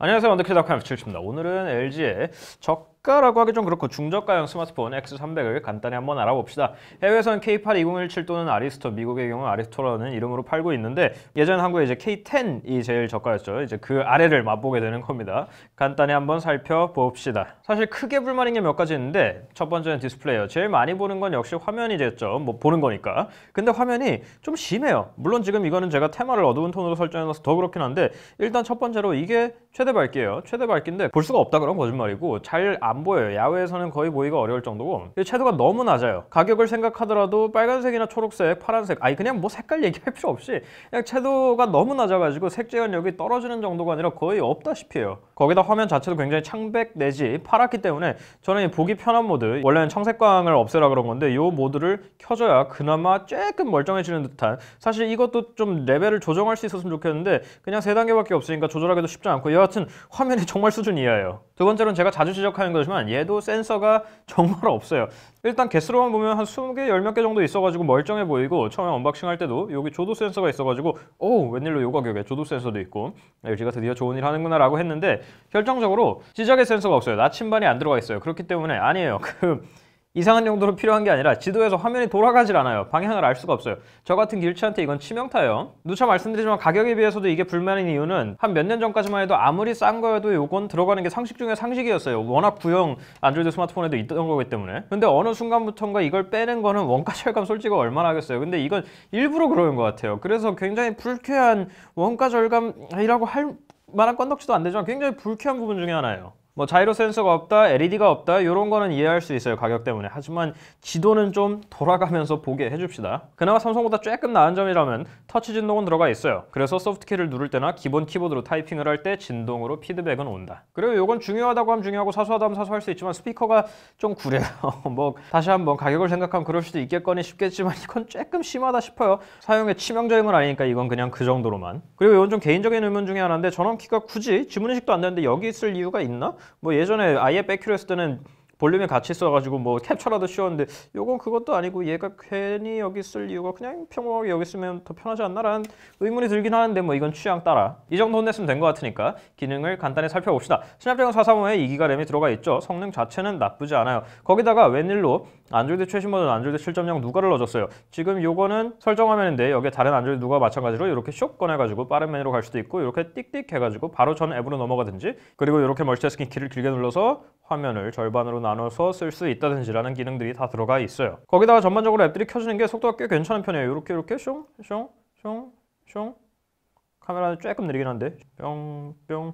안녕하세요 원더키드 닷컴 F7입니다. 7 오늘은 LG의 저가라고 하기 좀 그렇고 중저가형 스마트폰 X300을 간단히 한번 알아봅시다. 해외에서는 K82017 또는 아리스토, 미국의 경우 아리스토라는 이름으로 팔고 있는데 예전 한국에 이제 K10이 제일 저가였죠. 이제 그 아래를 맛보게 되는 겁니다. 간단히 한번 살펴봅시다. 사실 크게 불만인 게 몇 가지 있는데 첫 번째는 디스플레이요. 제일 많이 보는 건 역시 화면이겠죠. 뭐 보는 거니까. 근데 화면이 좀 심해요. 물론 지금 이거는 제가 테마를 어두운 톤으로 설정해놔서 더 그렇긴 한데 일단 첫 번째로 이게 최대 밝기예요 최대 밝기인데 볼 수가 없다 그런 거짓말이고 잘 안 보여요 야외에서는 거의 보기가 어려울 정도고 채도가 너무 낮아요 가격을 생각하더라도 빨간색이나 초록색 파란색 아니 그냥 뭐 색깔 얘기할 필요 없이 그냥 채도가 너무 낮아가지고 색재현력이 떨어지는 정도가 아니라 거의 없다시피 해요 거기다 화면 자체도 굉장히 창백 내지 파랗기 때문에 저는 이 보기 편한 모드 원래는 청색광을 없애라 그런 건데 이 모드를 켜줘야 그나마 조금 멀쩡해지는 듯한 사실 이것도 좀 레벨을 조정할 수 있었으면 좋겠는데 그냥 세단계밖에 없으니까 조절하기도 쉽지 않고 여하튼 화면이 정말 수준 이하예요 두 번째로는 제가 자주 지적하는 거지만 얘도 센서가 정말 없어요 일단 개수로만 보면 한 20개, 10몇 개 정도 있어가지고 멀쩡해 보이고 처음에 언박싱 할 때도 여기 조도 센서가 있어가지고 오 웬일로 요 가격에 조도 센서도 있고 LG가 드디어 좋은 일 하는구나 라고 했는데 결정적으로 시작의 센서가 없어요 나침반이 안 들어가 있어요 그렇기 때문에 아니에요 그 이상한 용도로 필요한 게 아니라 지도에서 화면이 돌아가질 않아요. 방향을 알 수가 없어요. 저 같은 길치한테 이건 치명타예요. 누차 말씀드리지만 가격에 비해서도 이게 불만인 이유는 한 몇 년 전까지만 해도 아무리 싼 거여도 요건 들어가는 게 상식 중에 상식이었어요. 워낙 구형 안드로이드 스마트폰에도 있던 거기 때문에. 근데 어느 순간부턴가 이걸 빼는 거는 원가 절감 솔직히 얼마나 하겠어요. 근데 이건 일부러 그러는 것 같아요. 그래서 굉장히 불쾌한 원가 절감이라고 할 만한 건덕지도 안 되지만 굉장히 불쾌한 부분 중에 하나예요. 뭐 자이로 센서가 없다, LED가 없다 이런 거는 이해할 수 있어요 가격 때문에 하지만 지도는 좀 돌아가면서 보게 해줍시다 그나마 삼성보다 조금 나은 점이라면 터치 진동은 들어가 있어요 그래서 소프트키를 누를 때나 기본 키보드로 타이핑을 할 때 진동으로 피드백은 온다 그리고 이건 중요하다고 하면 중요하고 사소하다 하면 사소할 수 있지만 스피커가 좀 구려요 뭐 다시 한번 가격을 생각하면 그럴 수도 있겠거니 싶겠지만 이건 조금 심하다 싶어요 사용에 치명적인 건 아니니까 이건 그냥 그 정도로만 그리고 이건 좀 개인적인 의문 중에 하나인데 전원키가 굳이 지문인식도 안 되는데 여기 있을 이유가 있나? 뭐 예전에 아예 백큐로 했을 때는 볼륨이 같이 있어가지고 뭐 캡처라도 씌웠는데 요건 그것도 아니고 얘가 괜히 여기 쓸 이유가 그냥 평범하게 여기 쓰면 더 편하지 않나라는 의문이 들긴 하는데 뭐 이건 취향 따라 이 정도 는냈으면된 것 같으니까 기능을 간단히 살펴봅시다 스냅드래곤 435에 2기가 램이 들어가 있죠 성능 자체는 나쁘지 않아요 거기다가 웬일로 안드로이드 최신 버전 안드로이드 7.0 누가를 넣어줬어요 지금 요거는 설정 화면인데 여기에 다른 안드로이드 누가 마찬가지로 이렇게 쇽 꺼내가지고 빠른 메뉴로 갈 수도 있고 이렇게 띡띡 해가지고 바로 전 앱으로 넘어가든지 그리고 이렇게 멀티태스킹 키를 길게 눌러서 화면을 절반으로 나눠서 쓸 수 있다든지라는 기능들이 다 들어가 있어요. 거기다가 전반적으로 앱들이 켜지는 게 속도가 꽤 괜찮은 편이에요. 이렇게 이렇게 숑숑숑숑 카메라는 조금 느리긴 한데 뿅뿅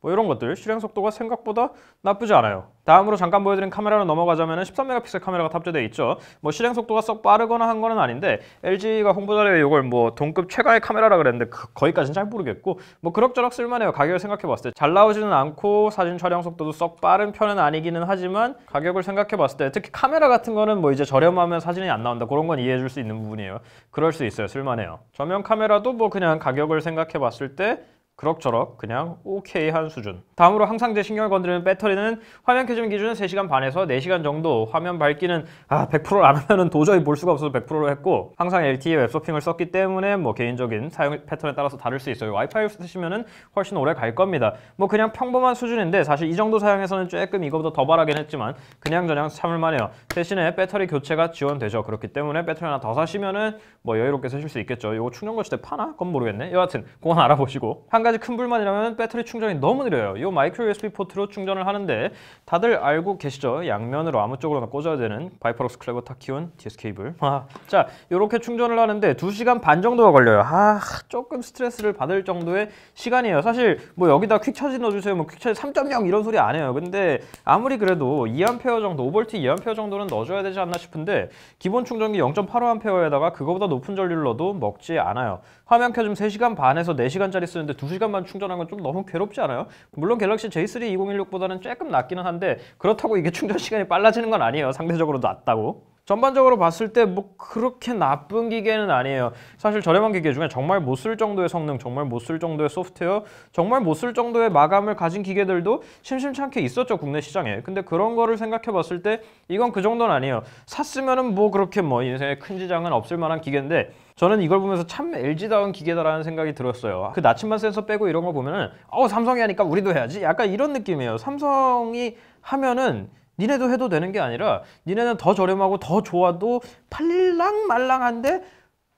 뭐 이런 것들 실행 속도가 생각보다 나쁘지 않아요 다음으로 잠깐 보여드린 카메라로 넘어가자면 13메가픽셀 카메라가 탑재되어 있죠 뭐 실행 속도가 썩 빠르거나 한 거는 아닌데 LG가 홍보자료에 이걸 뭐 동급 최강의 카메라라 그랬는데 그, 거기까지는 잘 모르겠고 뭐 그럭저럭 쓸만해요 가격을 생각해봤을 때 잘 나오지는 않고 사진 촬영 속도도 썩 빠른 편은 아니기는 하지만 가격을 생각해봤을 때 특히 카메라 같은 거는 뭐 이제 저렴하면 사진이 안 나온다 그런 건 이해해줄 수 있는 부분이에요 그럴 수 있어요 쓸만해요 저면 카메라도 뭐 그냥 가격을 생각해봤을 때 그럭저럭 그냥 오케이 한 수준 다음으로 항상제 신경을 건드리는 배터리는 화면 켜짐 기준 3시간 반에서 4시간 정도 화면 밝기는 아 100%를 안 하면 은 도저히 볼 수가 없어서 100%로 했고 항상 LTE 웹서핑을 썼기 때문에 뭐 개인적인 사용 패턴에 따라서 다를 수 있어요 와이파이 쓰시면 은 훨씬 오래 갈 겁니다 뭐 그냥 평범한 수준인데 사실 이 정도 사용해서는 조금 이거보다 더 바라긴 했지만 그냥저냥 참을만해요 대신에 배터리 교체가 지원되죠 그렇기 때문에 배터리 하나 더 사시면 은뭐 여유롭게 쓰실 수 있겠죠 이거 충전 거치대 파나? 그건 모르겠네 여하튼 그건 알아보시고 한 가지 가지 큰 불만이라면 배터리 충전이 너무 느려요. 이 마이크로 USB 포트로 충전을 하는데 다들 알고 계시죠? 양면으로 아무 쪽으로나 꽂아야 되는 바이퍼럭스 클레버 타키온 DS 케이블. 아, 자, 이렇게 충전을 하는데 2시간 반 정도가 걸려요. 아, 조금 스트레스를 받을 정도의 시간이에요. 사실 뭐 여기다 퀵차지 넣어주세요. 뭐 퀵차지 3.0 이런 소리 안 해요. 근데 아무리 그래도 2A 정도, 5V 2A 정도는 넣어줘야 되지 않나 싶은데 기본 충전기 0.85A에다가 그거보다 높은 전류를 넣어도 먹지 않아요. 화면 켜지면 3시간 반에서 4시간짜리 쓰는데 2 2시간만 충전한 건 좀 너무 괴롭지 않아요? 물론 갤럭시 J3 2016보다는 조금 낮기는 한데 그렇다고 이게 충전 시간이 빨라지는 건 아니에요. 상대적으로 낮다고. 전반적으로 봤을 때 뭐 그렇게 나쁜 기계는 아니에요. 사실 저렴한 기계 중에 정말 못 쓸 정도의 성능, 정말 못 쓸 정도의 소프트웨어, 정말 못 쓸 정도의 마감을 가진 기계들도 심심찮게 있었죠, 국내 시장에. 근데 그런 거를 생각해 봤을 때 이건 그 정도는 아니에요. 샀으면은 뭐 그렇게 뭐 인생에 큰 지장은 없을 만한 기계인데 저는 이걸 보면서 참 LG다운 기계다라는 생각이 들었어요. 그 나침반 센서 빼고 이런 거 보면은 어, 삼성이 하니까 우리도 해야지. 약간 이런 느낌이에요. 삼성이 하면은 니네도 해도 되는 게 아니라 니네는 더 저렴하고 더 좋아도 팔릴랑말랑한데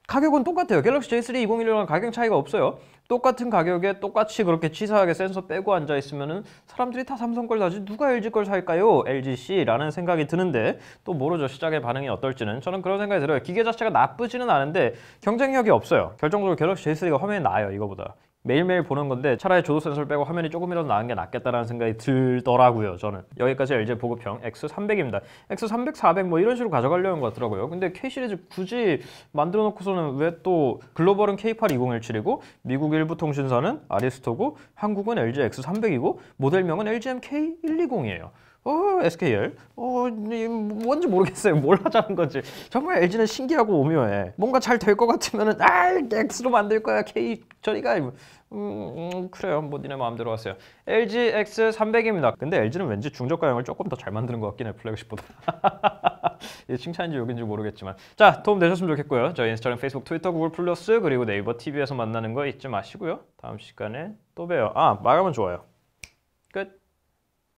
가격은 똑같아요. 갤럭시 J3 2016이랑 가격 차이가 없어요. 똑같은 가격에 똑같이 그렇게 치사하게 센서 빼고 앉아 있으면은 사람들이 다 삼성 걸 사지 누가 LG 걸 살까요? LGC라는 생각이 드는데 또 모르죠 시작의 반응이 어떨지는 저는 그런 생각이 들어요 기계 자체가 나쁘지는 않은데 경쟁력이 없어요 결정적으로 갤럭시 J3가 화면이 나아요 이거보다 매일매일 보는 건데 차라리 조도 센서를 빼고 화면이 조금이라도 나은 게낫겠다는 생각이 들더라고요 저는 여기까지 LG 보급형 X300입니다 X300, 400 뭐 이런 식으로 가져가려는 것 같더라고요 근데 K 시리즈 굳이 만들어 놓고서는 왜 또 글로벌은 K82017이고 미국 일부 통신사는 아리스토고 한국은 LG X300이고 모델명은 LGM K120이에요 어, SKL. 어, 뭔지 모르겠어요. 뭘 하자는 건지. 정말 LG는 신기하고 오묘해. 뭔가 잘될것 같으면은 아, X로 만들 거야. K 저리가 음, 음, 그래요. 뭐 니네 마음대로 하세요. LG X300입니다. 근데 LG는 왠지 중저가형을 조금 더 잘 만드는 것 같긴 해. 플래그십보다. 예, 칭찬인지 욕인지 모르겠지만 자 도움 되셨으면 좋겠고요. 저희 인스타그램, 페이스북, 트위터, 구글 플러스 그리고 네이버 TV에서 만나는 거 잊지 마시고요. 다음 시간에 또 봬요. 아 마감은 좋아요.